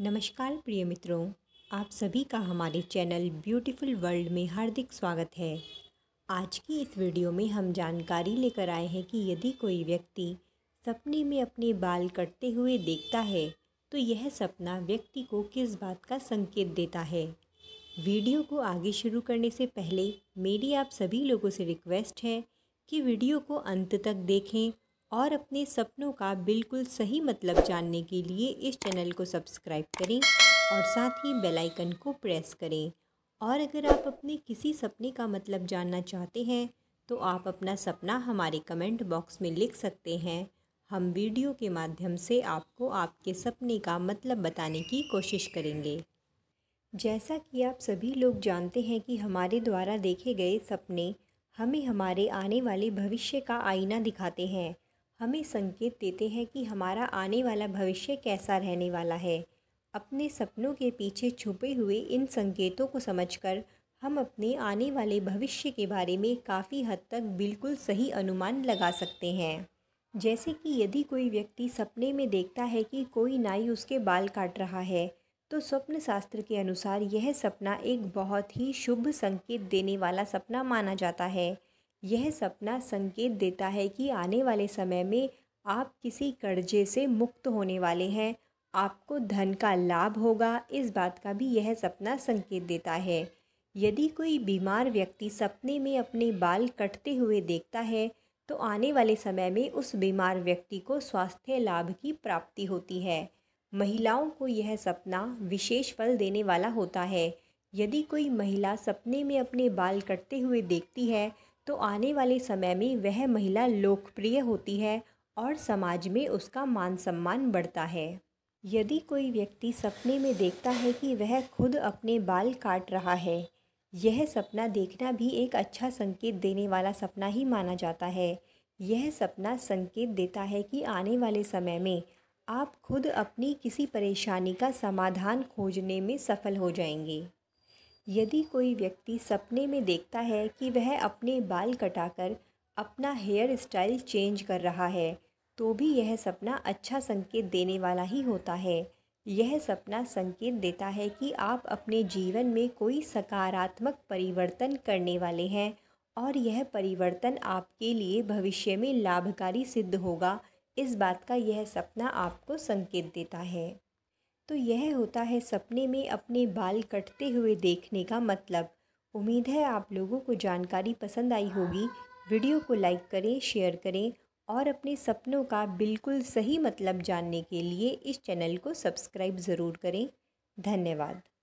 नमस्कार प्रिय मित्रों आप सभी का हमारे चैनल ब्यूटीफुल वर्ल्ड में हार्दिक स्वागत है आज की इस वीडियो में हम जानकारी लेकर आए हैं कि यदि कोई व्यक्ति सपने में अपने बाल कटते हुए देखता है तो यह सपना व्यक्ति को किस बात का संकेत देता है वीडियो को आगे शुरू करने से पहले मेरी आप सभी लोगों से रिक्वेस्ट है कि वीडियो को अंत तक देखें और अपने सपनों का बिल्कुल सही मतलब जानने के लिए इस चैनल को सब्सक्राइब करें और साथ ही बेल आइकन को प्रेस करें और अगर आप अपने किसी सपने का मतलब जानना चाहते हैं तो आप अपना सपना हमारे कमेंट बॉक्स में लिख सकते हैं हम वीडियो के माध्यम से आपको आपके सपने का मतलब बताने की कोशिश करेंगे जैसा कि आप सभी लोग जानते हैं कि हमारे द्वारा देखे गए सपने हमें हमारे आने वाले भविष्य का आईना दिखाते हैं हमें संकेत देते हैं कि हमारा आने वाला भविष्य कैसा रहने वाला है अपने सपनों के पीछे छुपे हुए इन संकेतों को समझकर हम अपने आने वाले भविष्य के बारे में काफ़ी हद तक बिल्कुल सही अनुमान लगा सकते हैं जैसे कि यदि कोई व्यक्ति सपने में देखता है कि कोई नाई उसके बाल काट रहा है तो स्वप्न शास्त्र के अनुसार यह सपना एक बहुत ही शुभ संकेत देने वाला सपना माना जाता है यह सपना संकेत देता है कि आने वाले समय में आप किसी कर्जे से मुक्त होने वाले हैं आपको धन का लाभ होगा इस बात का भी यह सपना संकेत देता है यदि कोई बीमार व्यक्ति सपने में अपने बाल कटते हुए देखता है तो आने वाले समय में उस बीमार व्यक्ति को स्वास्थ्य लाभ की प्राप्ति होती है महिलाओं को यह सपना विशेष फल देने वाला होता है यदि कोई महिला सपने में अपने बाल कटते हुए देखती है तो आने वाले समय में वह महिला लोकप्रिय होती है और समाज में उसका मान सम्मान बढ़ता है यदि कोई व्यक्ति सपने में देखता है कि वह खुद अपने बाल काट रहा है यह सपना देखना भी एक अच्छा संकेत देने वाला सपना ही माना जाता है यह सपना संकेत देता है कि आने वाले समय में आप खुद अपनी किसी परेशानी का समाधान खोजने में सफल हो जाएंगे यदि कोई व्यक्ति सपने में देखता है कि वह अपने बाल कटाकर अपना हेयर स्टाइल चेंज कर रहा है तो भी यह सपना अच्छा संकेत देने वाला ही होता है यह सपना संकेत देता है कि आप अपने जीवन में कोई सकारात्मक परिवर्तन करने वाले हैं और यह परिवर्तन आपके लिए भविष्य में लाभकारी सिद्ध होगा इस बात का यह सपना आपको संकेत देता है तो यह होता है सपने में अपने बाल कटते हुए देखने का मतलब उम्मीद है आप लोगों को जानकारी पसंद आई होगी वीडियो को लाइक करें शेयर करें और अपने सपनों का बिल्कुल सही मतलब जानने के लिए इस चैनल को सब्सक्राइब ज़रूर करें धन्यवाद